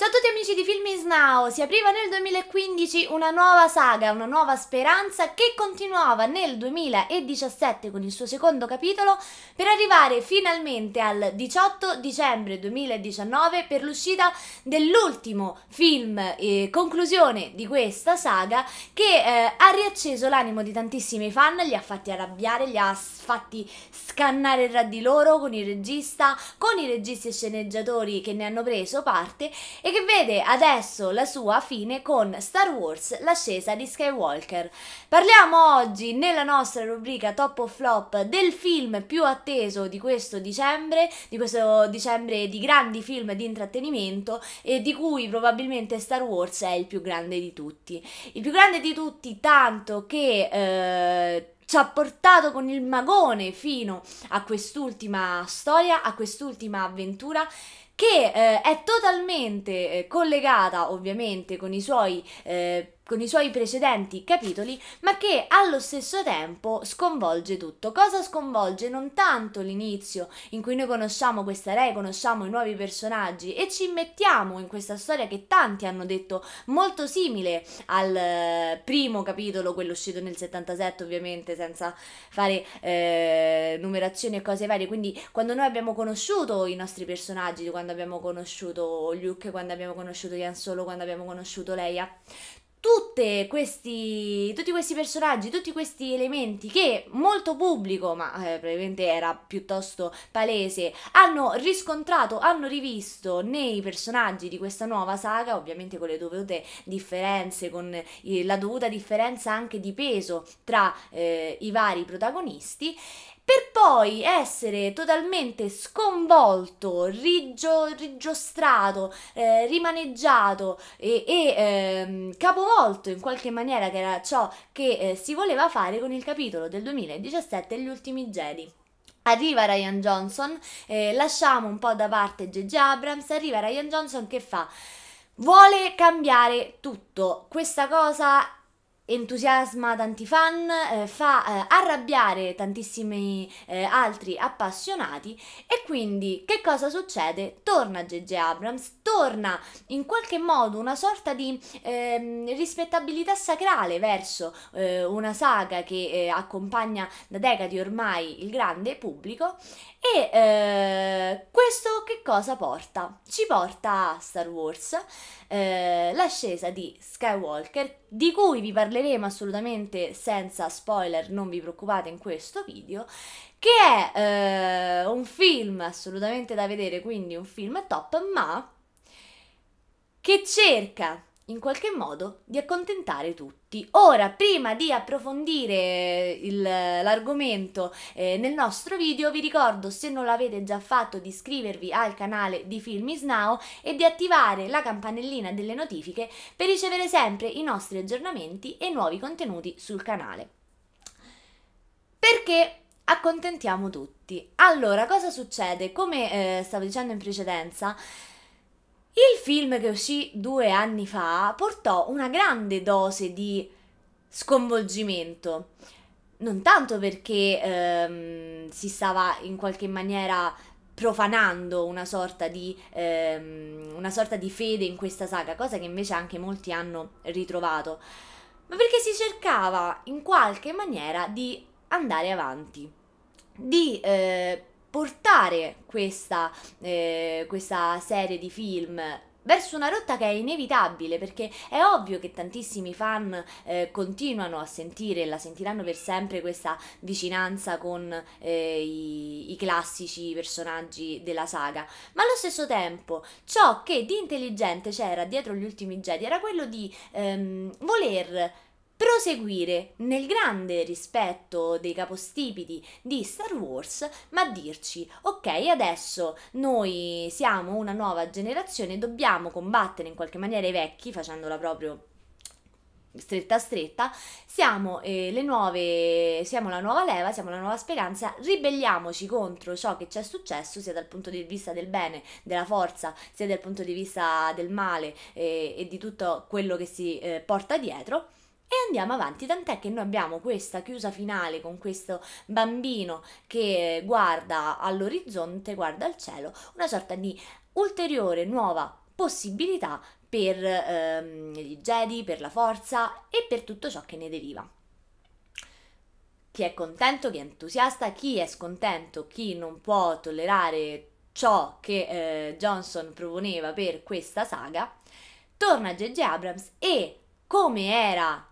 Ciao a tutti amici di Film is Now! Si apriva nel 2015 una nuova saga, una nuova speranza che continuava nel 2017 con il suo secondo capitolo per arrivare finalmente al 18 dicembre 2019 per l'uscita dell'ultimo film e eh, conclusione di questa saga che eh, ha riacceso l'animo di tantissimi fan, li ha fatti arrabbiare, li ha fatti scannare tra di loro con il regista, con i registi e sceneggiatori che ne hanno preso parte e che vede adesso la sua fine con Star Wars l'ascesa di Skywalker. Parliamo oggi nella nostra rubrica top of flop del film più atteso di questo dicembre, di questo dicembre di grandi film di intrattenimento e di cui probabilmente Star Wars è il più grande di tutti. Il più grande di tutti tanto che... Eh, ci ha portato con il magone fino a quest'ultima storia, a quest'ultima avventura che eh, è totalmente eh, collegata ovviamente con i suoi eh, con i suoi precedenti capitoli, ma che allo stesso tempo sconvolge tutto. Cosa sconvolge? Non tanto l'inizio in cui noi conosciamo questa re, conosciamo i nuovi personaggi e ci mettiamo in questa storia che tanti hanno detto molto simile al eh, primo capitolo, quello uscito nel 77 ovviamente, senza fare eh, numerazioni e cose varie. Quindi quando noi abbiamo conosciuto i nostri personaggi, quando quando abbiamo conosciuto Luke, quando abbiamo conosciuto Ian Solo, quando abbiamo conosciuto Leia. Questi, tutti questi personaggi, tutti questi elementi che molto pubblico, ma eh, probabilmente era piuttosto palese, hanno riscontrato, hanno rivisto nei personaggi di questa nuova saga, ovviamente con le dovute differenze, con eh, la dovuta differenza anche di peso tra eh, i vari protagonisti per poi essere totalmente sconvolto, rigio, rigiostrato, eh, rimaneggiato e, e eh, capovolto in qualche maniera che era ciò che eh, si voleva fare con il capitolo del 2017 Gli ultimi Jedi. Arriva Ryan Johnson, eh, lasciamo un po' da parte JJ Abrams, arriva Ryan Johnson che fa? Vuole cambiare tutto. Questa cosa entusiasma tanti fan, eh, fa eh, arrabbiare tantissimi eh, altri appassionati e quindi che cosa succede? Torna JJ Abrams, torna in qualche modo una sorta di ehm, rispettabilità sacrale verso eh, una saga che eh, accompagna da decadi ormai il grande pubblico e eh, questo che cosa porta? Ci porta a Star Wars, l'ascesa di Skywalker di cui vi parleremo assolutamente senza spoiler, non vi preoccupate in questo video, che è eh, un film assolutamente da vedere, quindi un film top, ma che cerca in qualche modo di accontentare tutti. Ora, prima di approfondire eh, il, l'argomento eh, nel nostro video, vi ricordo, se non l'avete già fatto, di iscrivervi al canale di Filmis Now e di attivare la campanellina delle notifiche per ricevere sempre i nostri aggiornamenti e nuovi contenuti sul canale. Perché accontentiamo tutti? Allora, cosa succede? Come eh, stavo dicendo in precedenza, il film che uscì due anni fa portò una grande dose di sconvolgimento, non tanto perché ehm, si stava in qualche maniera profanando una sorta, di, ehm, una sorta di fede in questa saga, cosa che invece anche molti hanno ritrovato, ma perché si cercava in qualche maniera di andare avanti, di eh, portare questa, eh, questa serie di film verso una rotta che è inevitabile perché è ovvio che tantissimi fan eh, continuano a sentire e la sentiranno per sempre questa vicinanza con eh, i, i, classici personaggi della saga, ma allo stesso tempo ciò che di intelligente c'era dietro gli ultimi Jedi era quello di ehm, voler proseguire nel grande rispetto dei capostipiti di Star Wars, ma dirci, ok, adesso noi siamo una nuova generazione, dobbiamo combattere in qualche maniera i vecchi, facendola proprio stretta stretta, siamo, eh, le nuove, siamo la nuova leva, siamo la nuova speranza, ribelliamoci contro ciò che ci è successo sia dal punto di vista del bene, della forza, sia dal punto di vista del male eh, e di tutto quello che si eh, porta dietro e andiamo avanti, tant'è che noi abbiamo questa chiusa finale con questo bambino che guarda all'orizzonte, guarda al cielo, una sorta di ulteriore nuova possibilità per ehm, gli Jedi, per la forza e per tutto ciò che ne deriva. Chi è contento, chi è entusiasta, chi è scontento, chi non può tollerare ciò che eh, Johnson proponeva per questa saga, torna J.J. Abrams e come era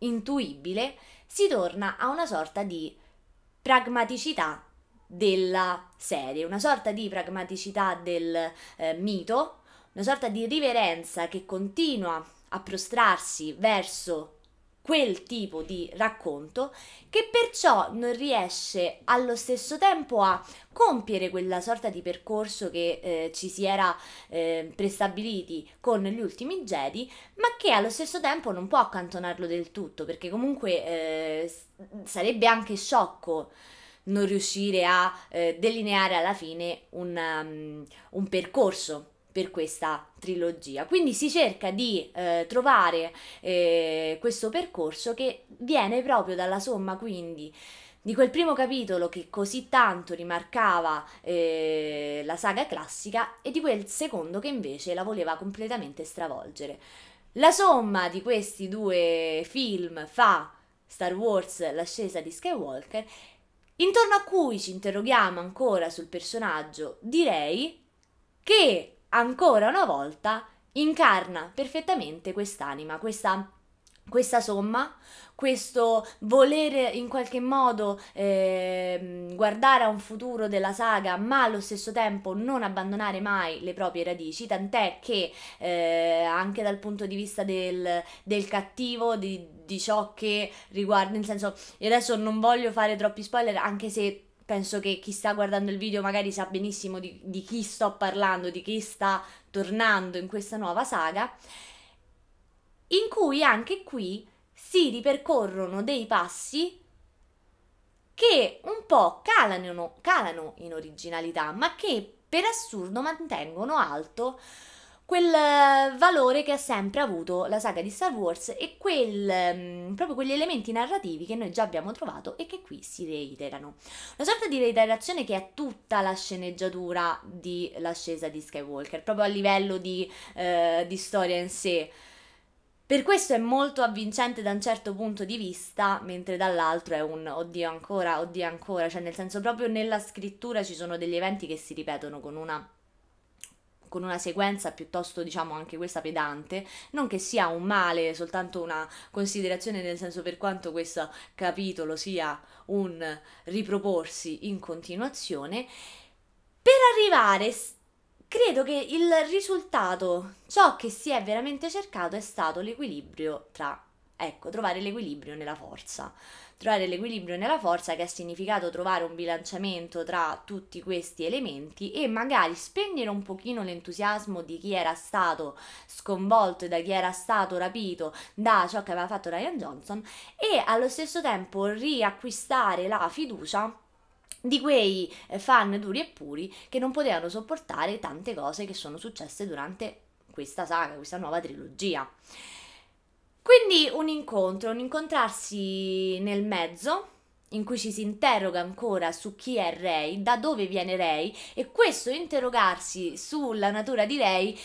intuibile, si torna a una sorta di pragmaticità della serie, una sorta di pragmaticità del eh, mito, una sorta di riverenza che continua a prostrarsi verso quel tipo di racconto che perciò non riesce allo stesso tempo a compiere quella sorta di percorso che eh, ci si era eh, prestabiliti con gli ultimi Jedi, ma che allo stesso tempo non può accantonarlo del tutto, perché comunque eh, sarebbe anche sciocco non riuscire a eh, delineare alla fine un, um, un percorso per questa trilogia. Quindi si cerca di eh, trovare eh, questo percorso che viene proprio dalla somma quindi di quel primo capitolo che così tanto rimarcava eh, la saga classica e di quel secondo che invece la voleva completamente stravolgere. La somma di questi due film fa Star Wars l'ascesa di Skywalker, intorno a cui ci interroghiamo ancora sul personaggio direi che ancora una volta incarna perfettamente quest'anima, questa questa somma, questo volere in qualche modo eh, guardare a un futuro della saga, ma allo stesso tempo non abbandonare mai le proprie radici, tant'è che eh, anche dal punto di vista del, del cattivo, di, di ciò che riguarda, nel senso, e adesso non voglio fare troppi spoiler, anche se penso che chi sta guardando il video magari sa benissimo di, di chi sto parlando, di chi sta tornando in questa nuova saga, in cui anche qui si ripercorrono dei passi che un po' calano, calano in originalità, ma che per assurdo mantengono alto quel eh, valore che ha sempre avuto la saga di Star Wars e quel, mm, proprio quegli elementi narrativi che noi già abbiamo trovato e che qui si reiterano. Una sorta di reiterazione che è tutta la sceneggiatura di l'ascesa di Skywalker, proprio a livello di, eh, di storia in sé. Per questo è molto avvincente da un certo punto di vista, mentre dall'altro è un oddio ancora, oddio ancora, cioè nel senso proprio nella scrittura ci sono degli eventi che si ripetono con una con una sequenza piuttosto, diciamo, anche questa pedante, non che sia un male, soltanto una considerazione nel senso per quanto questo capitolo sia un riproporsi in continuazione, per arrivare credo che il risultato, ciò che si è veramente cercato è stato l'equilibrio tra Ecco, trovare l'equilibrio nella forza. Trovare l'equilibrio nella forza che ha significato trovare un bilanciamento tra tutti questi elementi e magari spegnere un pochino l'entusiasmo di chi era stato sconvolto e da chi era stato rapito da ciò che aveva fatto Ryan Johnson e allo stesso tempo riacquistare la fiducia di quei eh, fan duri e puri che non potevano sopportare tante cose che sono successe durante questa saga, questa nuova trilogia. Quindi un incontro, un incontrarsi nel mezzo in cui ci si interroga ancora su chi è Rei, da dove viene Rei e questo interrogarsi sulla natura di Rei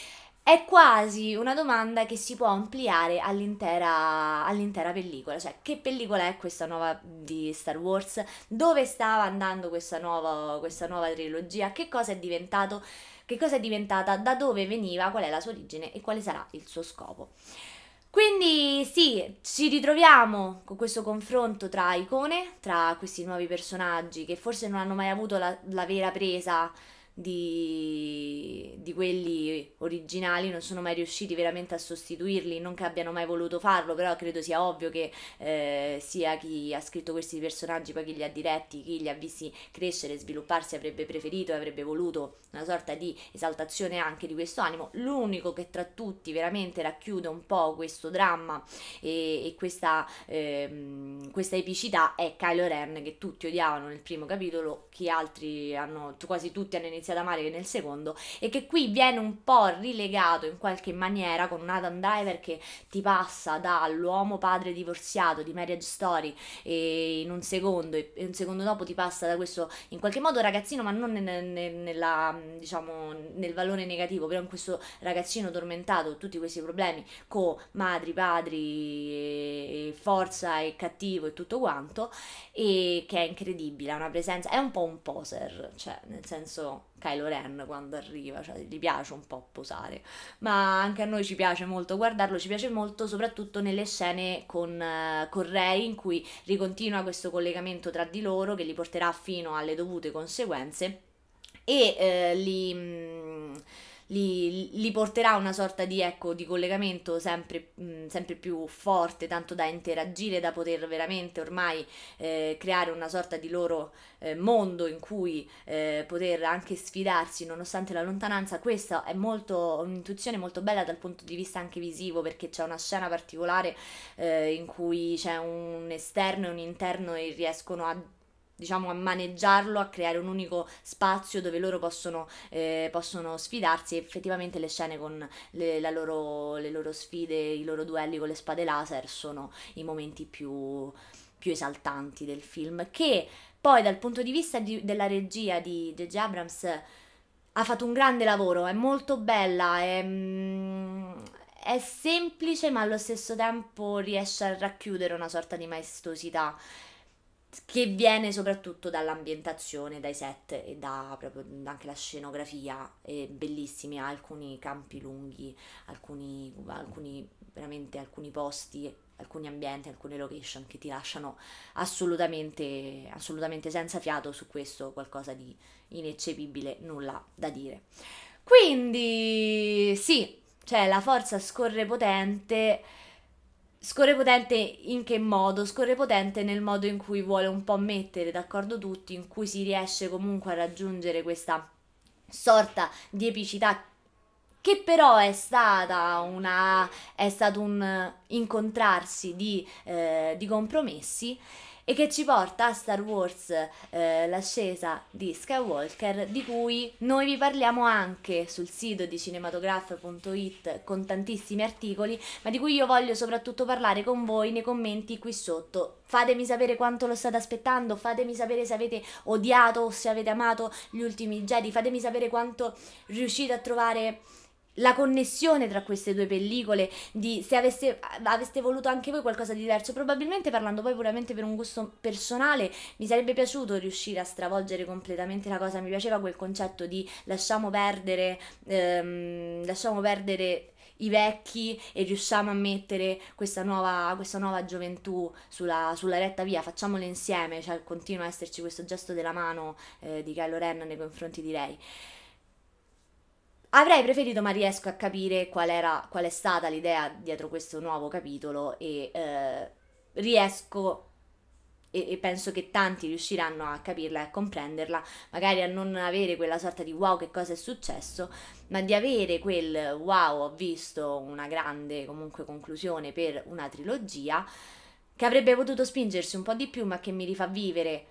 è quasi una domanda che si può ampliare all'intera, all'intera, pellicola, cioè che pellicola è questa nuova di Star Wars, dove stava andando questa nuova, questa nuova trilogia, che cosa è diventato, che cosa è diventata, da dove veniva, qual è la sua origine e quale sarà il suo scopo. Quindi sì, ci ritroviamo con questo confronto tra icone, tra questi nuovi personaggi che forse non hanno mai avuto la, la vera presa di, di, quelli originali non sono mai riusciti veramente a sostituirli, non che abbiano mai voluto farlo, però credo sia ovvio che eh, sia chi ha scritto questi personaggi, poi chi li ha diretti, chi li ha visti crescere e svilupparsi avrebbe preferito e avrebbe voluto una sorta di esaltazione anche di questo animo. L'unico che tra tutti veramente racchiude un po' questo dramma e, e questa, eh, questa epicità è Kylo Ren che tutti odiavano nel primo capitolo, che altri hanno, quasi tutti hanno iniziato inizia ad amare che nel secondo e che qui viene un po' rilegato in qualche maniera con un Adam Driver che ti passa dall'uomo padre divorziato di Marriage Story e in un secondo e un secondo dopo ti passa da questo in qualche modo ragazzino ma non nel, nel, nella, diciamo, nel valore negativo però in questo ragazzino tormentato tutti questi problemi con madri, padri, e, forza e cattivo e tutto quanto e che è incredibile, ha una presenza, è un po' un poser, cioè nel senso Kylo Ren quando arriva, cioè gli piace un po' posare, ma anche a noi ci piace molto guardarlo, ci piace molto soprattutto nelle scene con, uh, con Ray in cui ricontinua questo collegamento tra di loro che li porterà fino alle dovute conseguenze e uh, li... Mh, mm, li, li porterà a una sorta di, ecco, di collegamento sempre, mh, mm, sempre, più forte, tanto da interagire, da poter veramente ormai eh, creare una sorta di loro eh, mondo in cui eh, poter anche sfidarsi nonostante la lontananza. Questa è molto, un'intuizione molto bella dal punto di vista anche visivo perché c'è una scena particolare eh, in cui c'è un esterno e un interno e riescono a diciamo a maneggiarlo, a creare un unico spazio dove loro possono, eh, possono sfidarsi effettivamente le scene con le loro, le, loro, sfide, i loro duelli con le spade laser sono i momenti più, più esaltanti del film che poi dal punto di vista di, della regia di J.J. Abrams ha fatto un grande lavoro, è molto bella, è, mm, è semplice ma allo stesso tempo riesce a racchiudere una sorta di maestosità che viene soprattutto dall'ambientazione, dai set e da proprio anche la scenografia, è bellissimi, ha alcuni campi lunghi, alcuni, alcuni, veramente alcuni posti, alcuni ambienti, alcune location che ti lasciano assolutamente, assolutamente senza fiato su questo, qualcosa di ineccepibile, nulla da dire. Quindi sì, cioè la forza scorre potente Scorre potente in che modo? Scorre potente nel modo in cui vuole un po' mettere d'accordo tutti, in cui si riesce comunque a raggiungere questa sorta di epicità che però è stata una è stato un incontrarsi di, eh, di compromessi e che ci porta a Star Wars, eh, l'ascesa di Skywalker, di cui noi vi parliamo anche sul sito di cinematograph.it con tantissimi articoli, ma di cui io voglio soprattutto parlare con voi nei commenti qui sotto. Fatemi sapere quanto lo state aspettando, fatemi sapere se avete odiato o se avete amato gli ultimi Jedi, fatemi sapere quanto riuscite a trovare la connessione tra queste due pellicole, di se aveste, aveste, voluto anche voi qualcosa di diverso, probabilmente parlando poi puramente per un gusto personale, mi sarebbe piaciuto riuscire a stravolgere completamente la cosa, mi piaceva quel concetto di lasciamo perdere, ehm, lasciamo perdere i vecchi e riusciamo a mettere questa nuova, questa nuova gioventù sulla, sulla, retta via, facciamolo insieme, cioè continua a esserci questo gesto della mano eh, di Kylo Ren nei confronti di lei. Avrei preferito, ma riesco a capire qual, era, qual è stata l'idea dietro questo nuovo capitolo e eh, riesco e, e, penso che tanti riusciranno a capirla e a comprenderla, magari a non avere quella sorta di wow che cosa è successo, ma di avere quel wow ho visto una grande comunque conclusione per una trilogia che avrebbe potuto spingersi un po' di più ma che mi rifà vivere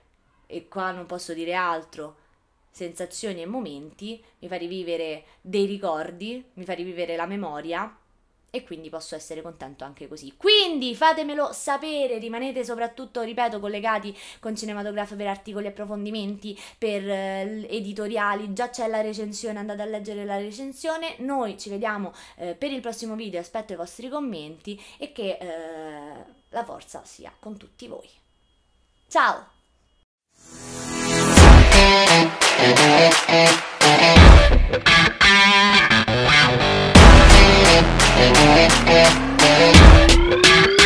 e qua non posso dire altro sensazioni e momenti, mi fa rivivere dei ricordi, mi fa rivivere la memoria e quindi posso essere contento anche così. Quindi fatemelo sapere, rimanete soprattutto, ripeto, collegati con Cinematografo per articoli e approfondimenti, per eh, editoriali, già c'è la recensione, andate a leggere la recensione. Noi ci vediamo eh, per il prossimo video, aspetto i vostri commenti e che eh, la forza sia con tutti voi. Ciao! Thank you.